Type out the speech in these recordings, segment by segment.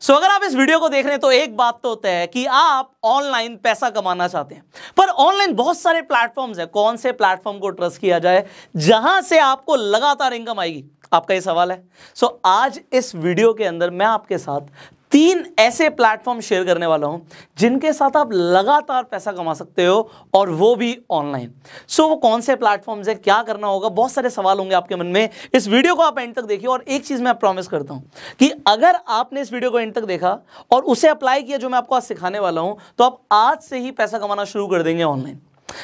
सो so, अगर आप इस वीडियो को देख रहे हैं तो एक बात तो होता है कि आप ऑनलाइन पैसा कमाना चाहते हैं पर ऑनलाइन बहुत सारे प्लेटफॉर्म्स हैं कौन से प्लेटफॉर्म को ट्रस्ट किया जाए जहां से आपको लगातार इनकम आएगी आपका ये सवाल है सो so, आज इस वीडियो के अंदर मैं आपके साथ तीन ऐसे प्लेटफॉर्म शेयर करने वाला हूं जिनके साथ आप लगातार पैसा कमा सकते हो और वो भी ऑनलाइन सो so, वो कौन से प्लेटफॉर्म्स है क्या करना होगा बहुत सारे सवाल होंगे आपके मन में इस वीडियो को आप एंड तक देखिए और एक चीज़ मैं प्रॉमिस करता हूं कि अगर आपने इस वीडियो को एंड तक देखा और उसे अप्लाई किया जो मैं आपको आज सिखाने वाला हूं तो आप आज से ही पैसा कमाना शुरू कर देंगे ऑनलाइन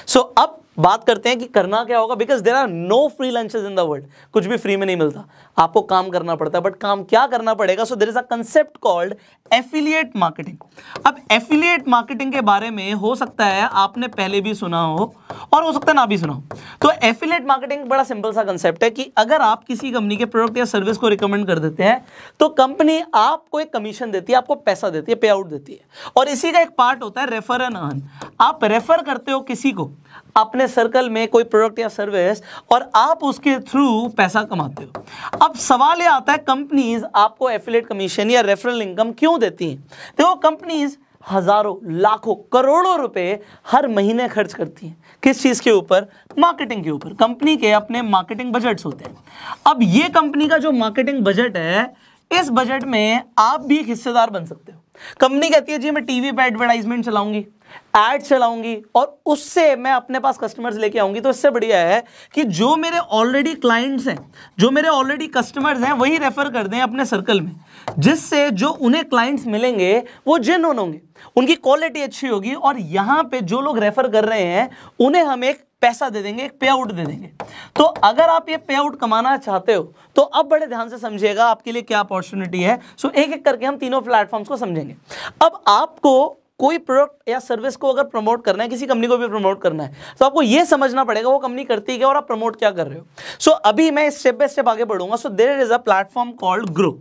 सो so, अब बात करते हैं कि करना क्या होगा because there are no free lunches in the world कुछ भी फ्री में नहीं मिलता आपको काम करना पड़ता है बट काम क्या करना पड़ेगा so there is a concept called affiliate marketing अब एफिलिएट मार्केटिंग के बारे में हो सकता है आपने पहले भी सुना हो और हो सकता है ना भी सुना हो तो एफिलिएट मार्केटिंग बड़ा सिंपल सा कंसेप्ट है कि अगर आप किसी कंपनी के प्रोडक्ट या सर्विस को रिकमेंड कर देते हैं तो कंपनी आपको एक कमीशन देती है आपको पैसा देती है पे आउट देती है और इसी का एक पार्ट होता है रेफर एंड अर्न आप रेफर करते हो किसी को अपने सर्कल में कोई प्रोडक्ट या सर्विस और आप उसके थ्रू पैसा कमाते हो अब सवाल ये आता है कंपनीज आपको एफिलेट कमीशन या रेफरल इनकम क्यों देती हैं देखो कंपनीज हजारों लाखों करोड़ों रुपए हर महीने खर्च करती हैं किस चीज़ के ऊपर मार्केटिंग के ऊपर कंपनी के अपने मार्केटिंग बजट्स होते हैं अब ये कंपनी का जो मार्केटिंग बजट है इस बजट में आप भी एक हिस्सेदार बन सकते हो कंपनी कहती है जी मैं टीवी पर एडवर्टाइजमेंट चलाऊंगी एड चलाऊंगी और उससे मैं अपने पास कस्टमर्स लेके आऊंगी तो इससे बढ़िया है कि जो मेरे ऑलरेडी क्लाइंट्स हैं जो मेरे ऑलरेडी कस्टमर्स हैं वही रेफर कर दें अपने सर्कल में जिससे जो उन्हें क्लाइंट्स मिलेंगे वो जिन होंगे उनकी क्वालिटी अच्छी होगी और यहां पे जो लोग रेफर कर रहे हैं उन्हें हम एक पैसा दे देंगे एक पे आउट दे देंगे तो अगर आप ये पे आउट कमाना चाहते हो तो अब बड़े ध्यान से समझिएगा आपके लिए क्या अपॉर्चुनिटी है सो एक एक करके हम तीनों प्लेटफॉर्म्स को समझेंगे अब आपको कोई प्रोडक्ट या सर्विस को अगर प्रमोट करना है किसी कंपनी को भी प्रमोट करना है तो आपको यह समझना पड़ेगा वो कंपनी करती क्या और आप प्रमोट क्या कर रहे हो सो so, अभी मैं स्टेप बाय स्टेप आगे बढ़ूंगा so there is a platform called Groww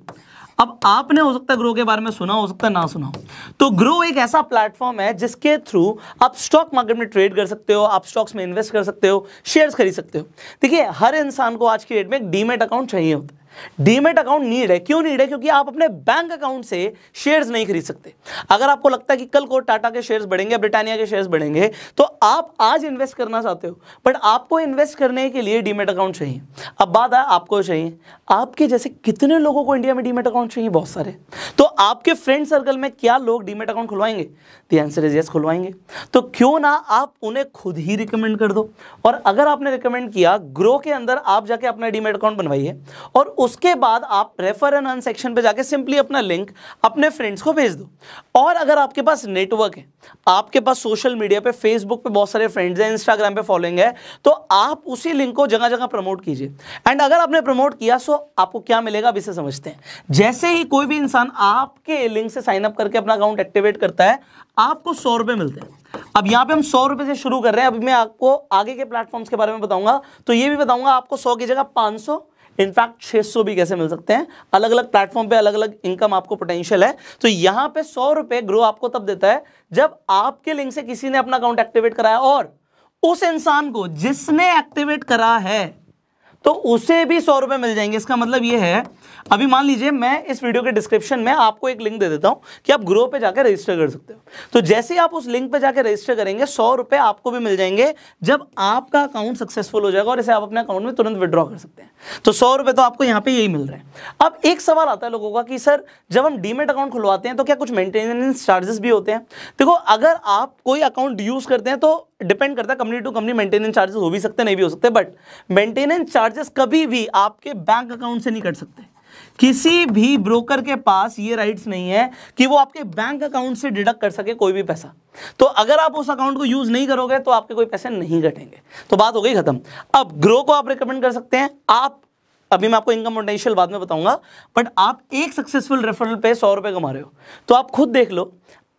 अब आपने हो सकता है ग्रो के बारे में सुना हो सकता है ना सुना तो ग्रो एक ऐसा प्लेटफॉर्म है जिसके थ्रू आप स्टॉक मार्केट में ट्रेड कर सकते हो आप स्टॉक्स में इन्वेस्ट कर सकते हो शेयर्स खरीद सकते हो देखिए हर इंसान को आज की डेट में एक डीमेट अकाउंट चाहिए होता है डीमेट अकाउंट नीड है क्यों नीड है क्योंकि आप अपने बैंक अकाउंट से शेयर्स नहीं खरीद सकते अगर आपको लगता है कि कल को टाटा के शेयर्स बढ़ेंगे ब्रिटानिया के शेयर्स बढ़ेंगे तो आप आज इन्वेस्ट करना चाहते हो बट आपको इन्वेस्ट करने के लिए डीमेट अकाउंट चाहिए अब बात है आपको चाहिए आपके जैसे कितने लोगों को इंडिया में डीमेट अकाउंट चाहिए बहुत सारे तो आपके फ्रेंड सर्कल में क्या लोग डीमेट अकाउंट खुलवाएंगे दी आंसर इज यस खुलवाएंगे तो क्यों ना आप उन्हें खुद ही रिकमेंड कर दो और अगर आपने रिकमेंड किया ग्रो के अंदर आप जाके अपना डीमेट अकाउंट बनवाइए और उसके बाद आप रेफर एंड अर्न सेक्शन पे जाके सिंपली अपना लिंक अपने फ्रेंड्स को भेज दो और अगर आपके पास नेटवर्क है आपके पास सोशल मीडिया पे फेसबुक पे बहुत सारे फ्रेंड्स हैं इंस्टाग्राम पे फॉलोइंग है तो आप उसी लिंक को जगह जगह प्रमोट कीजिए एंड अगर आपने प्रमोट किया सो आपको क्या मिलेगा अभी से समझते हैं जैसे ही कोई भी इंसान आपके लिंक से साइन अप करके अपना अकाउंट एक्टिवेट करता है आपको सौ रुपये मिलते हैं अब यहां पे हम सौ रुपए से शुरू कर रहे हैं अभी मैं आपको आगे के प्लेटफॉर्म्स के बारे में बताऊंगा तो ये भी बताऊंगा आपको सौ की जगह पांच सौ इनफैक्ट 600 भी कैसे मिल सकते हैं अलग अलग प्लेटफॉर्म पे अलग अलग इनकम आपको पोटेंशियल है तो यहां पे सौ रुपए ग्रो आपको तब देता है जब आपके लिंक से किसी ने अपना अकाउंट एक्टिवेट कराया और उस इंसान को जिसने एक्टिवेट करा है तो उसे भी सौ रुपए मिल जाएंगे इसका मतलब ये है अभी मान लीजिए मैं इस वीडियो के डिस्क्रिप्शन में आपको एक लिंक दे देता हूं कि आप ग्रो पे जाकर रजिस्टर कर सकते हो तो जैसे ही आप उस लिंक पे जाकर रजिस्टर करेंगे सौ रुपए आपको भी मिल जाएंगे जब आपका अकाउंट सक्सेसफुल हो जाएगा और इसे आप अपने अकाउंट में तुरंत विड्रॉ कर सकते हैं तो सौ रुपए तो आपको यहां पर यही मिल रहे हैं अब एक सवाल आता है लोगों का कि सर जब हम डीमेट अकाउंट खुलवाते हैं तो क्या कुछ मेंटेनेंस चार्जेस भी होते हैं देखो अगर आप कोई अकाउंट यूज़ करते हैं तो डिपेंड करता है company to company maintenance charges हो भी सकते नहीं भी हो सकते बट मेंटेनेंस चार्जेस कभी भी आपके बैंक अकाउंट से नहीं कट सकते किसी भी ब्रोकर के पास ये राइट्स नहीं है कि वो आपके बैंक अकाउंट से डिडक्ट कर सके कोई भी पैसा तो अगर आप उस अकाउंट को यूज नहीं करोगे तो आपके कोई पैसे नहीं कटेंगे तो बात हो गई खत्म अब ग्रो को आप रिकमेंड कर सकते हैं आप अभी मैं आपको इनकम पोटेंशियल बाद में बताऊंगा बट आप एक सक्सेसफुल रेफरल पे सौ रुपए कमा रहे हो तो आप खुद देख लो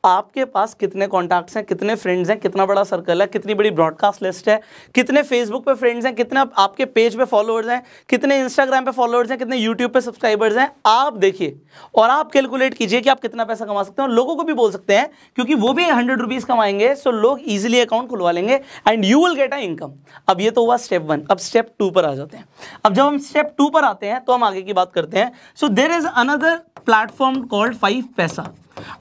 आपके पास कितने कॉन्टैक्ट्स हैं कितने फ्रेंड्स हैं कितना बड़ा सर्कल है कितनी बड़ी ब्रॉडकास्ट लिस्ट है कितने फेसबुक पे फ्रेंड्स हैं कितने आपके पेज पे फॉलोअर्स हैं कितने इंस्टाग्राम पे फॉलोअर्स हैं कितने यूट्यूब पे सब्सक्राइबर्स हैं आप देखिए और आप कैलकुलेट कीजिए कि आप कितना पैसा कमा सकते हैं और लोगों को भी बोल सकते हैं क्योंकि वो भी हंड्रेड रुपीज़ कमाएंगे सो लोग ईजिली अकाउंट खुलवा लेंगे and you will get a income अब ये तो हुआ स्टेप वन अब स्टेप टू पर आ जाते हैं अब जब हम स्टेप टू पर आते हैं तो हम आगे की बात करते हैं so there is another platform called five paisa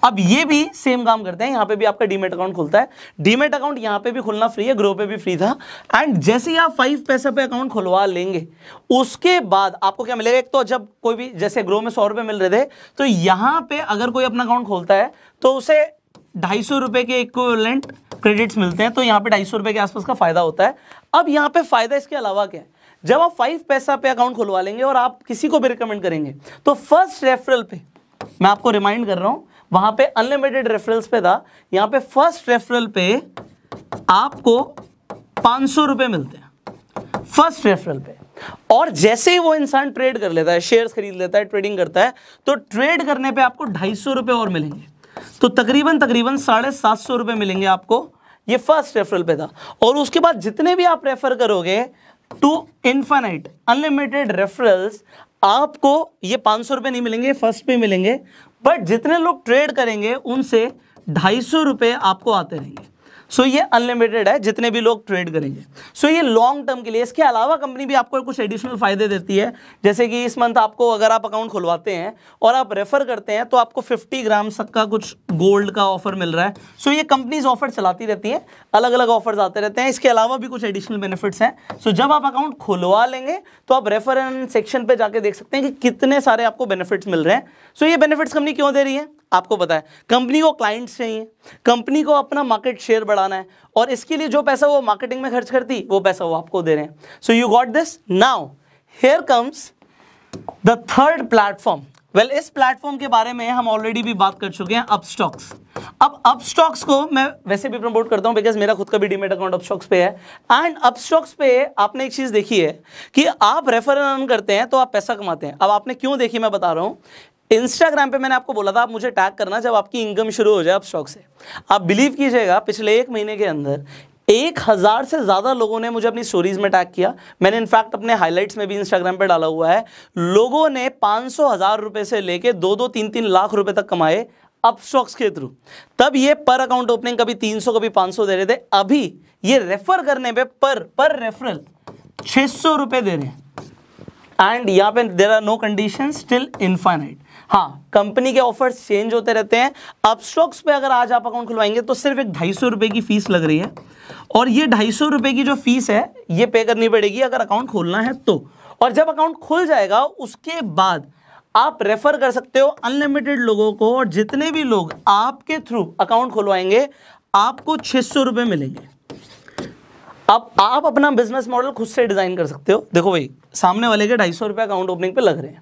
अब ये भी सेम काम करते हैं यहां पे भी आपका डीमेट अकाउंट खुलता है डीमेट अकाउंट यहां पे भी खुलना फ्री है ग्रो पे भी फ्री था एंड जैसे ही आप फाइव पैसे पे अकाउंट खुलवा लेंगे उसके बाद आपको क्या मिलेगा एक तो जब कोई भी जैसे ग्रो में सौ रुपए मिल रहे थे तो यहां पे अगर कोई अपना अकाउंट खोलता है तो उसे ढाई सौ रुपये के इक्वलेंट क्रेडिट्स मिलते हैं तो यहां पर ढाई सौ रुपये के आसपास का फायदा होता है अब यहां पर फायदा इसके अलावा क्या है जब आप फाइव पैसा पे अकाउंट खुलवा लेंगे और आप किसी को भी रिकमेंड करेंगे तो फर्स्ट रेफरल पे मैं आपको रिमाइंड कर रहा हूं वहां पे अनलिमिटेड रेफरल्स पे था यहां पे फर्स्ट रेफरल पे आपको पांच रुपए मिलते हैं फर्स्ट रेफरल पे और जैसे ही वो इंसान ट्रेड कर लेता है शेयर्स खरीद लेता है ट्रेडिंग करता है तो ट्रेड करने पे आपको ढाई सौ रुपए और मिलेंगे तो तकरीबन तकरीबन साढ़े सात सौ रुपए मिलेंगे आपको ये फर्स्ट रेफरल पे था और उसके बाद जितने भी आप रेफर करोगे टू इन्फानाइट अनलिमिटेड रेफरल्स आपको ये पाँच सौ रुपये नहीं मिलेंगे फर्स्ट पे मिलेंगे बट जितने लोग ट्रेड करेंगे उनसे ढाई सौ रुपये आपको आते रहेंगे सो so, ये अनलिमिटेड है जितने भी लोग ट्रेड करेंगे सो so, ये लॉन्ग टर्म के लिए इसके अलावा कंपनी भी आपको कुछ एडिशनल फायदे देती है जैसे कि इस मंथ आपको अगर आप अकाउंट खुलवाते हैं और आप रेफर करते हैं तो आपको 50 ग्राम तक का कुछ गोल्ड का ऑफर मिल रहा है सो so, ये कंपनीज ऑफर चलाती रहती हैं अलग अलग ऑफर्स आते रहते हैं इसके अलावा भी कुछ एडिशनल बेनिफिट्स हैं सो so, जब आप अकाउंट खुलवा लेंगे तो आप रेफर सेक्शन पर जाके देख सकते हैं कि कितने सारे आपको बेनिफिट्स मिल रहे हैं सो so, ये बेनिफिट्स कंपनी क्यों दे रही है आपको पता है कंपनी को क्लाइंट्स चाहिए कंपनी को अपना मार्केट शेयर बढ़ाना है और इसके लिए जो पैसा वो मार्केटिंग में खर्च करती वो पैसा वो आपको दे रहे हैं so you got this now here comes the third platform well इस प्लेटफॉर्म के बारे में हम ऑलरेडी भी बात कर चुके हैं अपस्टॉक्स अब अपस्टॉक्स को मैं वैसे भी प्रमोट करता हूं बिकॉज मेरा खुद का भी डीमेट अकाउंट अपस्टॉक्स पे है एंड अपस्टॉक्स पे आपने एक चीज़ देखी है कि आप रेफर करते हैं तो आप पैसा कमाते हैं अब आपने क्यों देखी मैं बता रहा हूं इंस्टाग्राम पे मैंने आपको बोला था आप मुझे टैग करना जब आपकी इनकम शुरू हो जाए आप स्टॉक से आप बिलीव कीजिएगा पिछले एक महीने के अंदर एक हज़ार से ज़्यादा लोगों ने मुझे अपनी स्टोरीज़ में टैग किया मैंने इनफैक्ट अपने हाइलाइट्स में भी इंस्टाग्राम पे डाला हुआ है लोगों ने पाँच सौ हज़ार रुपये से लेके दो दो तीन तीन लाख रुपए तक कमाए अप स्टॉक्स के थ्रू तब ये पर अकाउंट ओपनिंग कभी तीन सौ कभी सौ दे रहे थे अभी ये रेफर करने पे पर पर रेफरल छः सौ रुपये दे रहे हैं एंड यहाँ पे there are no condition still infinite हाँ कंपनी के ऑफर्स चेंज होते रहते हैं अब स्टॉक्स पे अगर आज आप अकाउंट खुलवाएंगे तो सिर्फ एक ढाई सौ रुपये की फीस लग रही है और ये ढाई सौ रुपये की जो फीस है ये पे करनी पड़ेगी अगर अकाउंट खोलना है तो और जब अकाउंट खुल जाएगा उसके बाद आप रेफर कर सकते हो अनलिमिटेड लोगों को और जितने भी लोग आपके थ्रू अकाउंट खुलवाएंगे आपको छः सौ रुपये मिलेंगे अब आप अपना बिजनेस मॉडल खुद से डिज़ाइन कर सकते हो देखो भाई सामने वाले के ढाई सौ रुपए अकाउंट ओपनिंग पे लग रहे हैं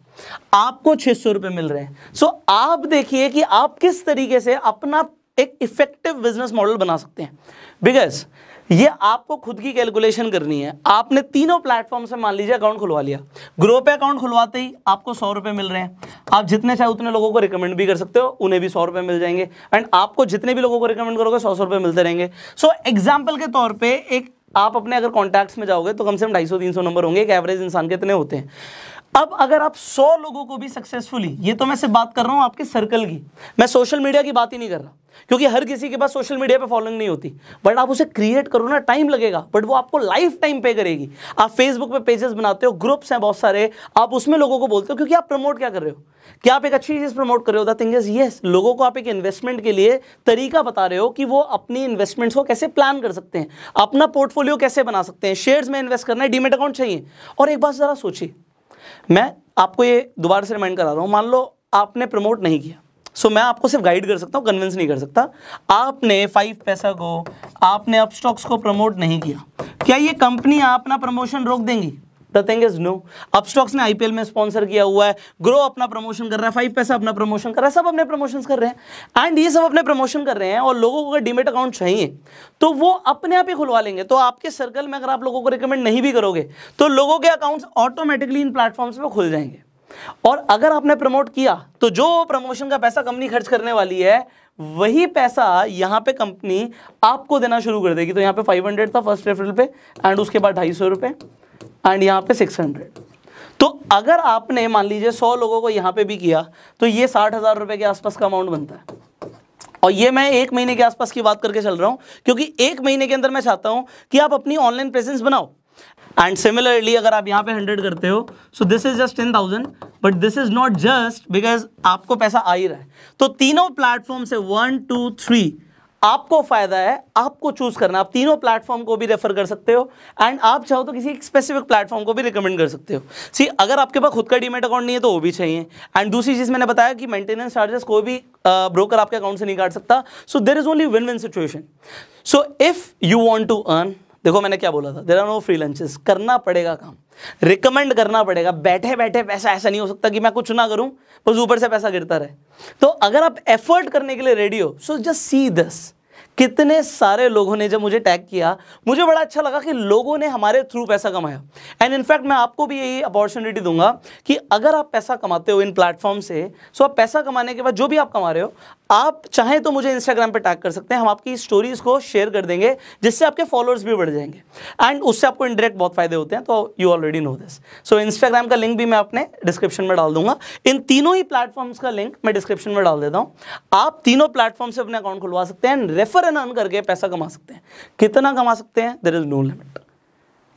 आपको छह सौ रुपए मिल रहे हैं सो आप देखिए कि आप किस तरीके से अपना एक इफेक्टिव बिजनेस मॉडल बना सकते हैं बिकॉज ये आपको खुद की कैलकुलेशन करनी है आपने तीनों प्लेटफॉर्म से मान लीजिए अकाउंट खुलवा लिया ग्रो पे अकाउंट खुलवाते ही आपको सौ रुपए मिल रहे हैं आप जितने चाहे उतने लोगों को रिकमेंड भी कर सकते हो उन्हें भी सौ रुपए मिल जाएंगे एंड आपको जितने भी लोगों को रिकमेंड करोगे सौ सौ रुपए मिलते रहेंगे सो so, एग्जाम्पल के तौर पर एक आप अपने अगर कॉन्टैक्ट्स में जाओगे तो कम से कम ढाई सौ तीन सौ नंबर होंगे एक एवरेज इंसान के कितने होते हैं अब अगर आप 100 लोगों को भी सक्सेसफुली ये तो मैं सिर्फ बात कर रहा हूं आपके सर्कल की मैं सोशल मीडिया की बात ही नहीं कर रहा क्योंकि हर किसी के पास सोशल मीडिया पे फॉलोइंग नहीं होती बट आप उसे क्रिएट करो ना टाइम लगेगा बट वो आपको लाइफ टाइम पे करेगी आप फेसबुक पे पेजेस बनाते हो ग्रुप्स हैं बहुत सारे आप उसमें लोगों को बोलते हो क्योंकि आप प्रमोट क्या कर रहे हो क्या आप एक अच्छी चीज़ प्रमोट कर रहे हो द थिंग इज येस लोगों को आप एक इन्वेस्टमेंट के लिए तरीका बता रहे हो कि वो अपनी इन्वेस्टमेंट्स को कैसे प्लान कर सकते हैं अपना पोर्टफोलियो कैसे बना सकते हैं शेयर्स में इन्वेस्ट करना है डीमेट अकाउंट चाहिए और एक बात ज़रा सोचिए मैं आपको ये दोबारा से रिमाइंड करा रहा हूँ मान लो आपने प्रमोट नहीं किया सो मैं आपको सिर्फ गाइड कर सकता हूँ कन्विंस नहीं कर सकता आपने फाइव पैसा को आपने अपस्टॉक्स को प्रमोट नहीं किया क्या ये कंपनी अपना प्रमोशन रोक देंगी थिंग इज नो अब ने आईपीएल में स्पॉन्सर किया हुआ है ग्रो अपना प्रमोशन कर रहा है फाइव पैसा अपना प्रमोशन कर रहा है सब अपने प्रमोशन कर रहे हैं एंड ये सब अपने प्रमोशन कर रहे हैं और लोगों को अगर डिमेट अकाउंट चाहिए तो वो अपने आप ही खुलवा लेंगे तो आपके सर्कल में अगर आप लोगों को रिकमेंड नहीं भी करोगे तो लोगों के अकाउंट्स ऑटोमेटिकली इन प्लेटफॉर्म्स पर खुल जाएंगे और अगर आपने प्रमोट किया तो जो प्रमोशन का पैसा कंपनी खर्च करने वाली है वही पैसा यहां पे कंपनी आपको देना शुरू कर देगी तो यहां पे 500 था फर्स्ट रेफरल पे एंड उसके बाद ढाई सौ रुपये एंड यहाँ पे 600 तो अगर आपने मान लीजिए 100 लोगों को यहाँ पे भी किया तो ये साठ हज़ार रुपये के आसपास का अमाउंट बनता है और ये मैं एक महीने के आसपास की बात करके चल रहा हूँ क्योंकि एक महीने के अंदर मैं चाहता हूँ कि आप अपनी ऑनलाइन प्रेजेंस बनाओ एंड सिमिलरली अगर आप यहाँ पे हंड्रेड करते हो so this is just ten thousand but this is not just because आपको पैसा आ ही रहा है तो तीनों प्लेटफॉर्म से वन टू थ्री आपको फ़ायदा है आपको चूज़ करना आप तीनों प्लेटफॉर्म को भी रेफ़र कर सकते हो एंड आप चाहो तो किसी एक स्पेसिफिक प्लेटफॉर्म को भी रिकमेंड कर सकते हो सी अगर आपके पास खुद का डीमेट अकाउंट नहीं है तो वो भी चाहिए एंड दूसरी चीज़ मैंने बताया कि मेंटेनेंस चार्जेस कोई भी ब्रोकर आपके अकाउंट से नहीं काट सकता so there is only win win situation so if you want to earn देखो मैंने क्या बोला था there are no free lunches करना पड़ेगा काम रिकमेंड करना पड़ेगा बैठे बैठे पैसा ऐसा नहीं हो सकता कि मैं कुछ ना करूं बस ऊपर से पैसा गिरता रहे तो अगर आप एफर्ट करने के लिए रेडी हो सो जस्ट सी दस कितने सारे लोगों ने जब मुझे टैग किया मुझे बड़ा अच्छा लगा कि लोगों ने हमारे थ्रू पैसा कमाया एंड इनफैक्ट मैं आपको भी यही अपॉर्चुनिटी दूंगा कि अगर आप पैसा कमाते हो इन प्लेटफॉर्म से सो आप पैसा कमाने के बाद जो भी आप कमा रहे हो आप चाहें तो मुझे इंस्टाग्राम पर टैग कर सकते हैं हम आपकी स्टोरीज़ को शेयर कर देंगे जिससे आपके फॉलोअर्स भी बढ़ जाएंगे एंड उससे आपको इंडायरेक्ट बहुत फायदे होते हैं तो you already know this so Instagram का लिंक भी मैं अपने डिस्क्रिप्शन में डाल दूंगा इन तीनों ही प्लेटफॉर्म्स का लिंक मैं डिस्क्रिप्शन में डाल देता हूँ आप तीनों प्लेटफॉर्म से अपने अकाउंट खुलवा सकते हैं रेफर एंड अर्न करके पैसा कमा सकते हैं कितना कमा सकते हैं देर इज नो लिमिट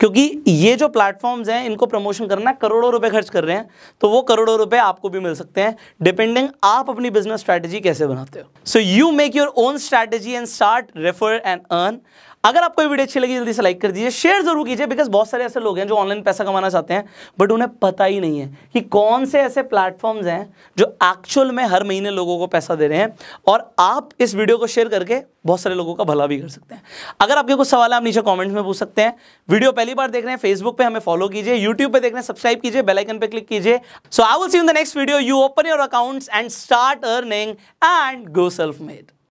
क्योंकि ये जो प्लेटफॉर्म्स हैं इनको प्रमोशन करना है करोड़ों रुपए खर्च कर रहे हैं तो वो करोड़ों रुपए आपको भी मिल सकते हैं डिपेंडिंग आप अपनी बिजनेस स्ट्रैटेजी कैसे बनाते हो so you make your own strategy and start refer and earn अगर आपको वीडियो अच्छी लगी जल्दी से लाइक कर दीजिए शेयर जरूर कीजिए बिकॉज बहुत सारे ऐसे लोग हैं जो ऑनलाइन पैसा कमाना चाहते हैं बट उन्हें पता ही नहीं है कि कौन से ऐसे प्लेटफॉर्म्स हैं जो एक्चुअल में हर महीने लोगों को पैसा दे रहे हैं और आप इस वीडियो को शेयर करके बहुत सारे लोगों का भला भी कर सकते हैं अगर आपके कुछ सवाल है आप नीचे कॉमेंट्स में पूछ सकते हैं वीडियो पहली बार देख रहे हैं फेसबुक पर हमें फॉलो कीजिए यूट्यूब पर देख रहे हैं सब्सक्राइब कीजिए बेलाइकन पे क्लिक कीजिए so I will see in the next video you open your accounts and start earning and go self made